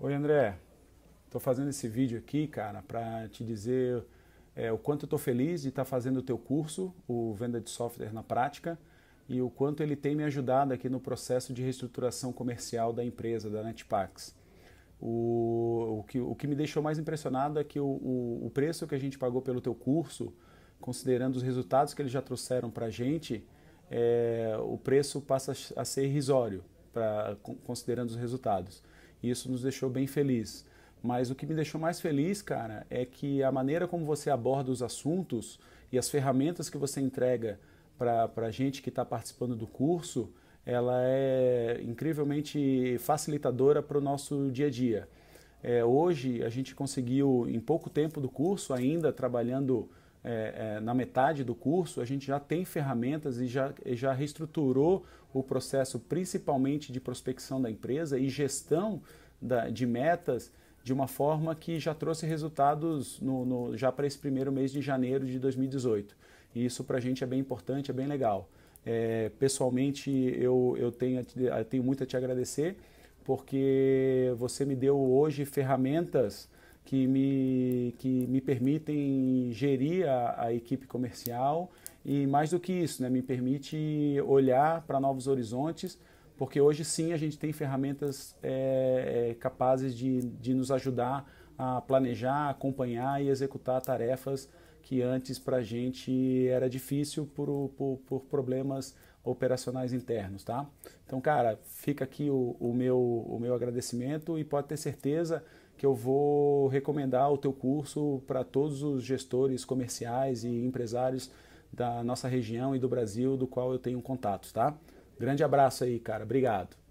Oi, André. estou fazendo esse vídeo aqui, cara, para te dizer é, o quanto eu estou feliz de estar tá fazendo o teu curso, o Venda de Software na Prática, e o quanto ele tem me ajudado aqui no processo de reestruturação comercial da empresa, da Netpax. O, o, que, o que me deixou mais impressionado é que o, o, o preço que a gente pagou pelo teu curso, considerando os resultados que eles já trouxeram para a gente, é, o preço passa a ser irrisório, pra, considerando os resultados. E isso nos deixou bem feliz. Mas o que me deixou mais feliz, cara, é que a maneira como você aborda os assuntos e as ferramentas que você entrega para a gente que está participando do curso, ela é incrivelmente facilitadora para o nosso dia a dia. É, hoje a gente conseguiu, em pouco tempo do curso, ainda trabalhando é, é, na metade do curso, a gente já tem ferramentas e já, já reestruturou o processo, principalmente de prospecção da empresa e gestão da, de metas de uma forma que já trouxe resultados no, no já para esse primeiro mês de janeiro de 2018. E isso para a gente é bem importante, é bem legal. É, pessoalmente, eu, eu, tenho, eu tenho muito a te agradecer, porque você me deu hoje ferramentas que me, que me permitem gerir a, a equipe comercial e mais do que isso, né, me permite olhar para novos horizontes, porque hoje sim a gente tem ferramentas é, é capazes de, de nos ajudar a planejar, acompanhar e executar tarefas que antes para a gente era difícil por, por, por, problemas operacionais internos, tá? Então, cara, fica aqui o, o, meu, o meu agradecimento e pode ter certeza que eu vou recomendar o teu curso para todos os gestores comerciais e empresários da nossa região e do Brasil, do qual eu tenho contato, tá? Grande abraço aí, cara. Obrigado.